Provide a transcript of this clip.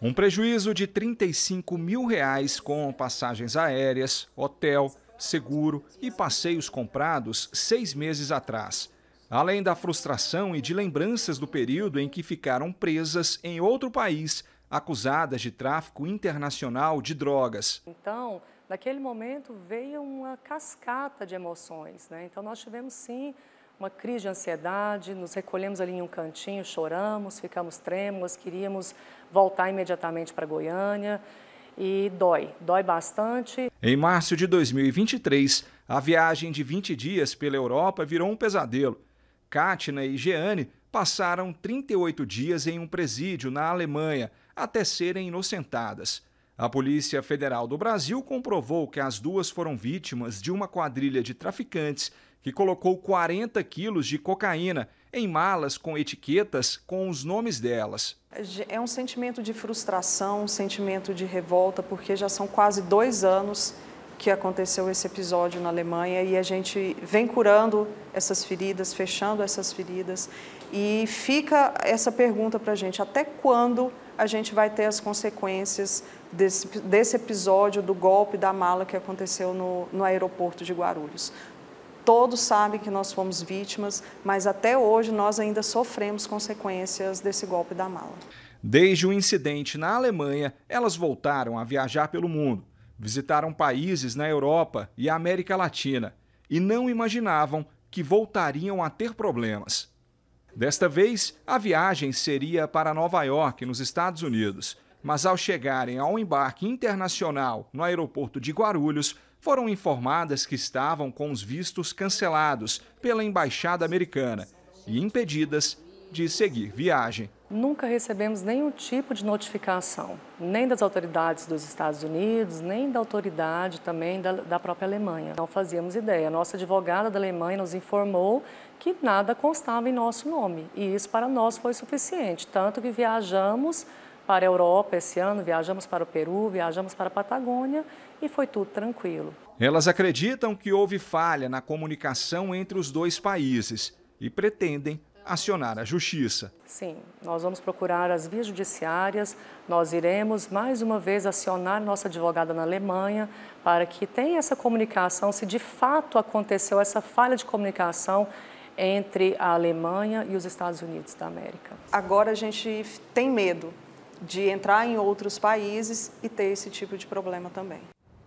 Um prejuízo de 35 mil reais com passagens aéreas, hotel, seguro e passeios comprados seis meses atrás. Além da frustração e de lembranças do período em que ficaram presas em outro país, acusadas de tráfico internacional de drogas. Então, naquele momento veio uma cascata de emoções. Né? Então, nós tivemos sim uma crise de ansiedade, nos recolhemos ali em um cantinho, choramos, ficamos trêmulas, queríamos voltar imediatamente para Goiânia e dói, dói bastante. Em março de 2023, a viagem de 20 dias pela Europa virou um pesadelo. Katina e Jeane passaram 38 dias em um presídio na Alemanha até serem inocentadas. A Polícia Federal do Brasil comprovou que as duas foram vítimas de uma quadrilha de traficantes que colocou 40 quilos de cocaína em malas com etiquetas com os nomes delas. É um sentimento de frustração, um sentimento de revolta, porque já são quase dois anos que aconteceu esse episódio na Alemanha e a gente vem curando essas feridas, fechando essas feridas. E fica essa pergunta para a gente: até quando a gente vai ter as consequências desse, desse episódio do golpe da mala que aconteceu no, no aeroporto de Guarulhos? Todos sabem que nós fomos vítimas, mas até hoje nós ainda sofremos consequências desse golpe da mala. Desde o incidente na Alemanha, elas voltaram a viajar pelo mundo, visitaram países na Europa e América Latina e não imaginavam que voltariam a ter problemas. Desta vez, a viagem seria para Nova York, nos Estados Unidos, mas ao chegarem ao embarque internacional no aeroporto de Guarulhos, foram informadas que estavam com os vistos cancelados pela embaixada americana e impedidas de seguir viagem. Nunca recebemos nenhum tipo de notificação, nem das autoridades dos Estados Unidos, nem da autoridade também da, da, própria Alemanha. Não fazíamos ideia. Nossa advogada da Alemanha nos informou que nada constava em nosso nome e isso para nós foi suficiente, tanto que viajamos para a Europa esse ano, viajamos para o Peru, viajamos para a Patagônia e foi tudo tranquilo. Elas acreditam que houve falha na comunicação entre os dois países e pretendem acionar a justiça. Sim, nós vamos procurar as vias judiciárias, nós iremos mais uma vez acionar nossa advogada na Alemanha para que tenha essa comunicação, se de fato aconteceu essa falha de comunicação entre a Alemanha e os Estados Unidos da América. Agora a gente tem medo, de entrar em outros países e ter esse tipo de problema também.